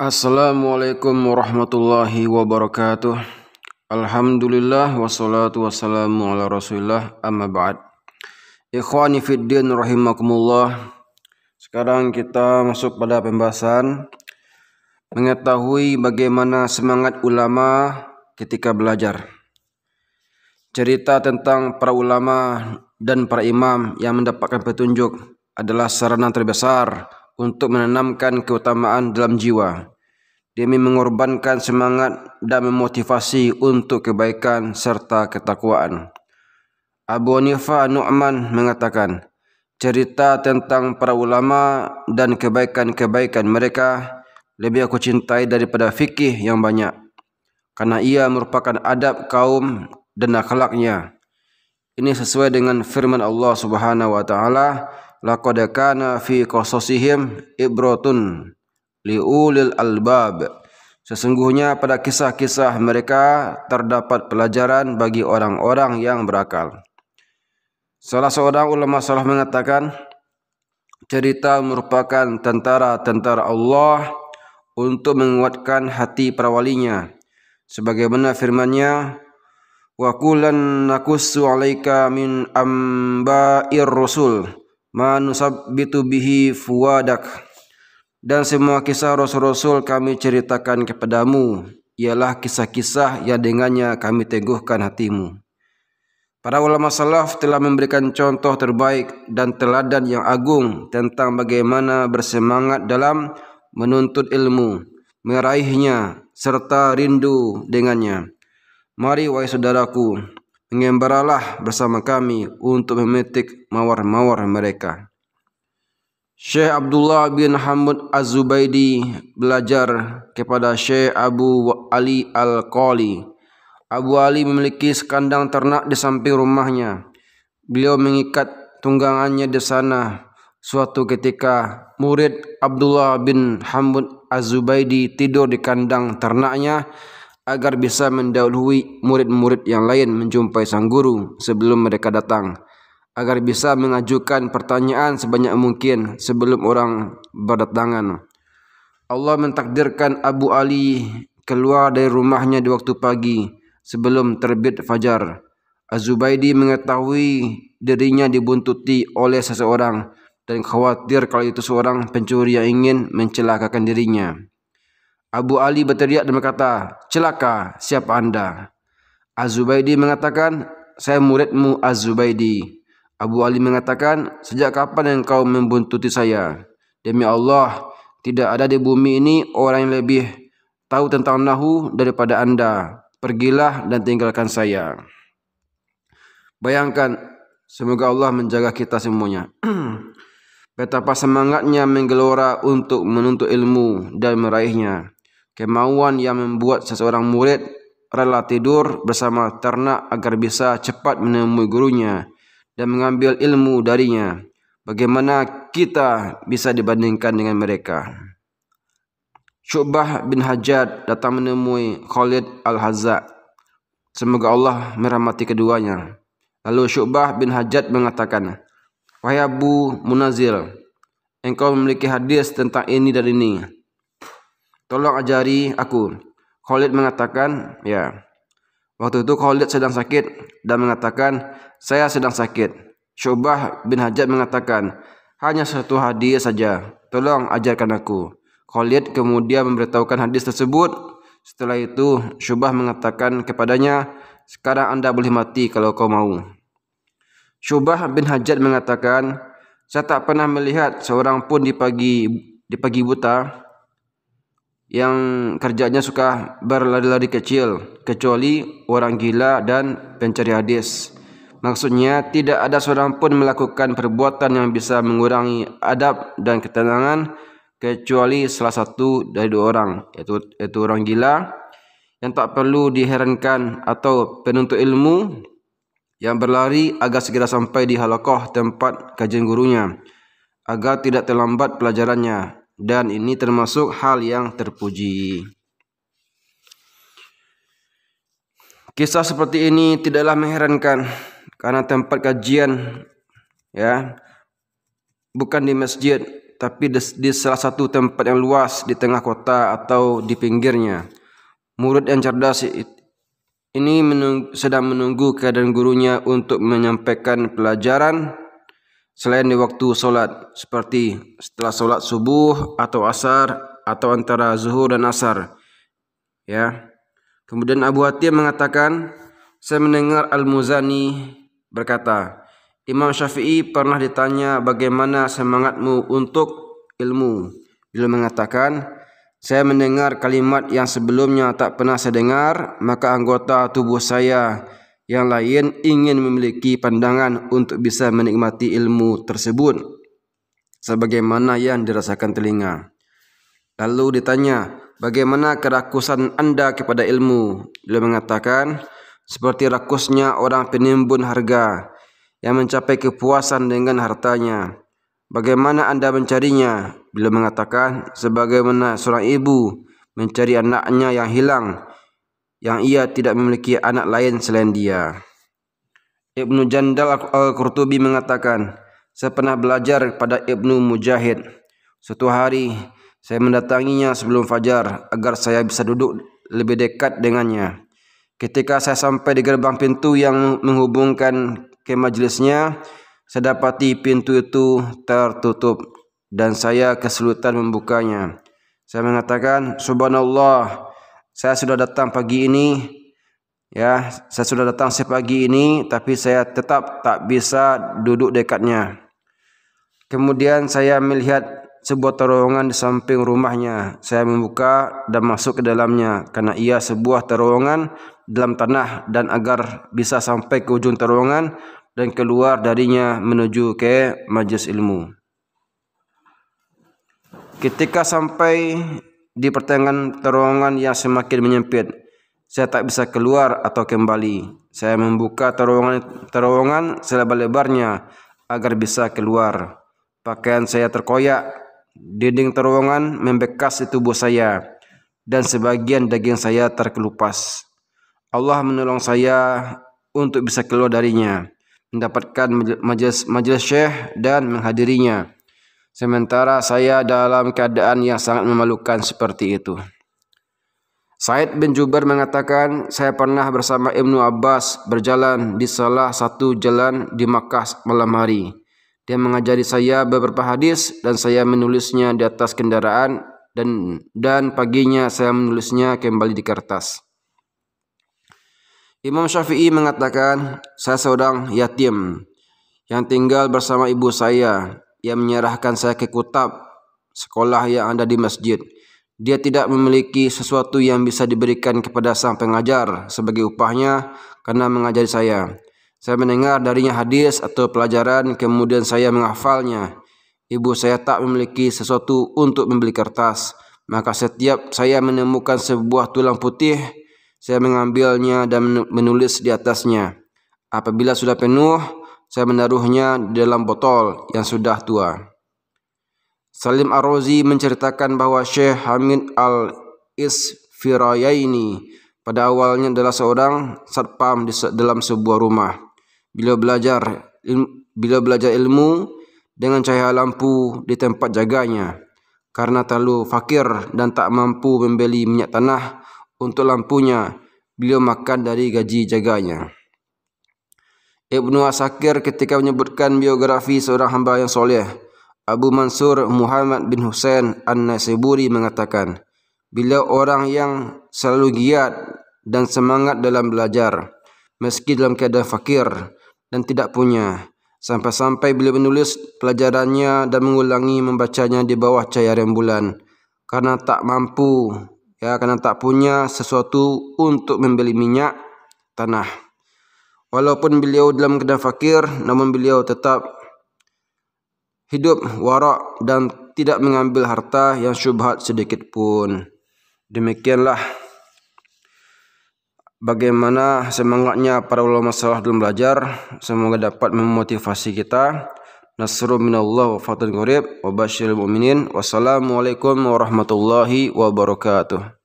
Assalamualaikum warahmatullahi wabarakatuh. Alhamdulillah wassalatu wassalamu ala Rasulillah amma ba'd. Ikhwani fiddin rahimakumullah. Sekarang kita masuk pada pembahasan mengetahui bagaimana semangat ulama ketika belajar. Cerita tentang para ulama dan para imam yang mendapatkan petunjuk adalah sarana terbesar untuk menanamkan keutamaan dalam jiwa demi mengorbankan semangat dan memotivasi untuk kebaikan serta ketakwaan. Abu Hanifah Nu'man mengatakan, cerita tentang para ulama dan kebaikan-kebaikan mereka lebih aku cintai daripada fikih yang banyak karena ia merupakan adab kaum dan akhlaknya. Ini sesuai dengan firman Allah Subhanahu wa taala laqad kana fi qasasihim ibratun liulil albab sesungguhnya pada kisah-kisah mereka terdapat pelajaran bagi orang-orang yang berakal salah seorang ulama salah mengatakan cerita merupakan tentara-tentara Allah untuk menguatkan hati para walinya sebagaimana firman-Nya wa kullan nakussu 'alaika min amba'ir rusul manusabbitu bihi fuadak dan semua kisah rasul-rasul kami ceritakan kepadamu ialah kisah-kisah yang dengannya kami teguhkan hatimu. Para ulama salaf telah memberikan contoh terbaik dan teladan yang agung tentang bagaimana bersemangat dalam menuntut ilmu, meraihnya serta rindu dengannya. Mari wahai saudaraku, mengembaralah bersama kami untuk memetik mawar-mawar mereka. Syekh Abdullah bin Hamud Az-Zubaidi belajar kepada Syekh Abu Ali Al-Qali. Abu Ali memiliki sekandang ternak di samping rumahnya. Beliau mengikat tunggangannya di sana. Suatu ketika murid Abdullah bin Hamud Az-Zubaidi tidur di kandang ternaknya agar bisa mendahului murid-murid yang lain menjumpai sang guru sebelum mereka datang agar bisa mengajukan pertanyaan sebanyak mungkin sebelum orang berdatangan. Allah mentakdirkan Abu Ali keluar dari rumahnya di waktu pagi sebelum terbit fajar. Azubaidi mengetahui dirinya dibuntuti oleh seseorang dan khawatir kalau itu seorang pencuri yang ingin mencelakakan dirinya. Abu Ali berteriak dan berkata, celaka siapa anda? Az-Zubaydi mengatakan, saya muridmu Az-Zubaydi. Abu Ali mengatakan, sejak kapan engkau membuntuti saya? Demi Allah, tidak ada di bumi ini orang yang lebih tahu tentang Nahu daripada anda. Pergilah dan tinggalkan saya. Bayangkan, semoga Allah menjaga kita semuanya. Betapa semangatnya menggelora untuk menuntut ilmu dan meraihnya. kemauan yang membuat seseorang murid rela tidur bersama ternak agar bisa cepat menemui gurunya dan mengambil ilmu darinya. Bagaimana kita bisa dibandingkan dengan mereka? Syubah bin Hajat datang menemui Khalid Al-Hazak. Semoga Allah merahmati keduanya. Lalu Syubah bin Hajat mengatakan, Wahai Abu Munazir, engkau memiliki hadis tentang ini dan ini tolong ajari aku. Khalid mengatakan, ya. Waktu itu Khalid sedang sakit dan mengatakan, saya sedang sakit. Syubah bin Hajat mengatakan, hanya satu hadis saja. Tolong ajarkan aku. Khalid kemudian memberitahukan hadis tersebut. Setelah itu, Syubah mengatakan kepadanya, sekarang anda boleh mati kalau kau mau. Syubah bin Hajat mengatakan, saya tak pernah melihat seorang pun di pagi di pagi buta yang kerjanya suka berlari-lari kecil kecuali orang gila dan pencari hadis. Maksudnya tidak ada seorang pun melakukan perbuatan yang bisa mengurangi adab dan ketenangan kecuali salah satu dari dua orang yaitu, yaitu orang gila yang tak perlu diherankan atau penuntut ilmu yang berlari agar segera sampai di halakoh tempat kajian gurunya agar tidak terlambat pelajarannya dan ini termasuk hal yang terpuji. Kisah seperti ini tidaklah mengherankan karena tempat kajian ya bukan di masjid tapi di, di salah satu tempat yang luas di tengah kota atau di pinggirnya. Murid yang cerdas ini sedang menunggu keadaan gurunya untuk menyampaikan pelajaran selain di waktu solat seperti setelah solat subuh atau asar atau antara zuhur dan asar. Ya. Kemudian Abu Hatim mengatakan, saya mendengar Al-Muzani berkata, Imam Syafi'i pernah ditanya bagaimana semangatmu untuk ilmu. Beliau mengatakan, saya mendengar kalimat yang sebelumnya tak pernah saya dengar, maka anggota tubuh saya yang lain ingin memiliki pandangan untuk bisa menikmati ilmu tersebut sebagaimana yang dirasakan telinga. Lalu ditanya, bagaimana kerakusan Anda kepada ilmu? Beliau mengatakan, seperti rakusnya orang penimbun harga yang mencapai kepuasan dengan hartanya. Bagaimana Anda mencarinya? Beliau mengatakan, sebagaimana seorang ibu mencari anaknya yang hilang yang ia tidak memiliki anak lain selain dia. Ibnu Jandal Al-Qurtubi mengatakan, saya pernah belajar pada Ibnu Mujahid. Suatu hari, saya mendatanginya sebelum fajar agar saya bisa duduk lebih dekat dengannya. Ketika saya sampai di gerbang pintu yang menghubungkan ke majlisnya, saya dapati pintu itu tertutup dan saya kesulitan membukanya. Saya mengatakan, Subhanallah, Subhanallah, saya sudah datang pagi ini ya saya sudah datang sepagi ini tapi saya tetap tak bisa duduk dekatnya kemudian saya melihat sebuah terowongan di samping rumahnya saya membuka dan masuk ke dalamnya karena ia sebuah terowongan dalam tanah dan agar bisa sampai ke ujung terowongan dan keluar darinya menuju ke majlis ilmu ketika sampai di pertengahan terowongan yang semakin menyempit. Saya tak bisa keluar atau kembali. Saya membuka terowongan, terowongan selebar-lebarnya agar bisa keluar. Pakaian saya terkoyak, dinding terowongan membekas di tubuh saya, dan sebagian daging saya terkelupas. Allah menolong saya untuk bisa keluar darinya, mendapatkan majelis, majelis syekh dan menghadirinya. Sementara saya dalam keadaan yang sangat memalukan seperti itu. Said bin Jubair mengatakan, saya pernah bersama Ibnu Abbas berjalan di salah satu jalan di Makkah malam hari. Dia mengajari saya beberapa hadis dan saya menulisnya di atas kendaraan dan dan paginya saya menulisnya kembali di kertas. Imam Syafi'i mengatakan, saya seorang yatim yang tinggal bersama ibu saya. Ia menyerahkan saya ke kutab sekolah yang ada di masjid. Dia tidak memiliki sesuatu yang bisa diberikan kepada sang pengajar sebagai upahnya karena mengajari saya. Saya mendengar darinya hadis atau pelajaran kemudian saya menghafalnya. Ibu saya tak memiliki sesuatu untuk membeli kertas. Maka setiap saya menemukan sebuah tulang putih, saya mengambilnya dan menulis di atasnya. Apabila sudah penuh, saya menaruhnya di dalam botol yang sudah tua. Salim Ar-Razi menceritakan bahawa Syekh Hamid Al-Isfirayaini pada awalnya adalah seorang satpam di dalam sebuah rumah. Bila belajar bila belajar ilmu dengan cahaya lampu di tempat jaganya karena terlalu fakir dan tak mampu membeli minyak tanah untuk lampunya beliau makan dari gaji jaganya. Ibnu Asakir ketika menyebutkan biografi seorang hamba yang soleh, Abu Mansur Muhammad bin Husain An-Nasiburi mengatakan, bila orang yang selalu giat dan semangat dalam belajar, meski dalam keadaan fakir dan tidak punya, sampai-sampai bila menulis pelajarannya dan mengulangi membacanya di bawah cahaya rembulan, karena tak mampu, ya karena tak punya sesuatu untuk membeli minyak tanah. Walaupun beliau dalam keadaan fakir, namun beliau tetap hidup warak dan tidak mengambil harta yang syubhat sedikit pun. Demikianlah bagaimana semangatnya para ulama salah dalam belajar. Semoga dapat memotivasi kita. Nasru minallah wa fatun qurib wa basyiril mu'minin. Wassalamualaikum warahmatullahi wabarakatuh.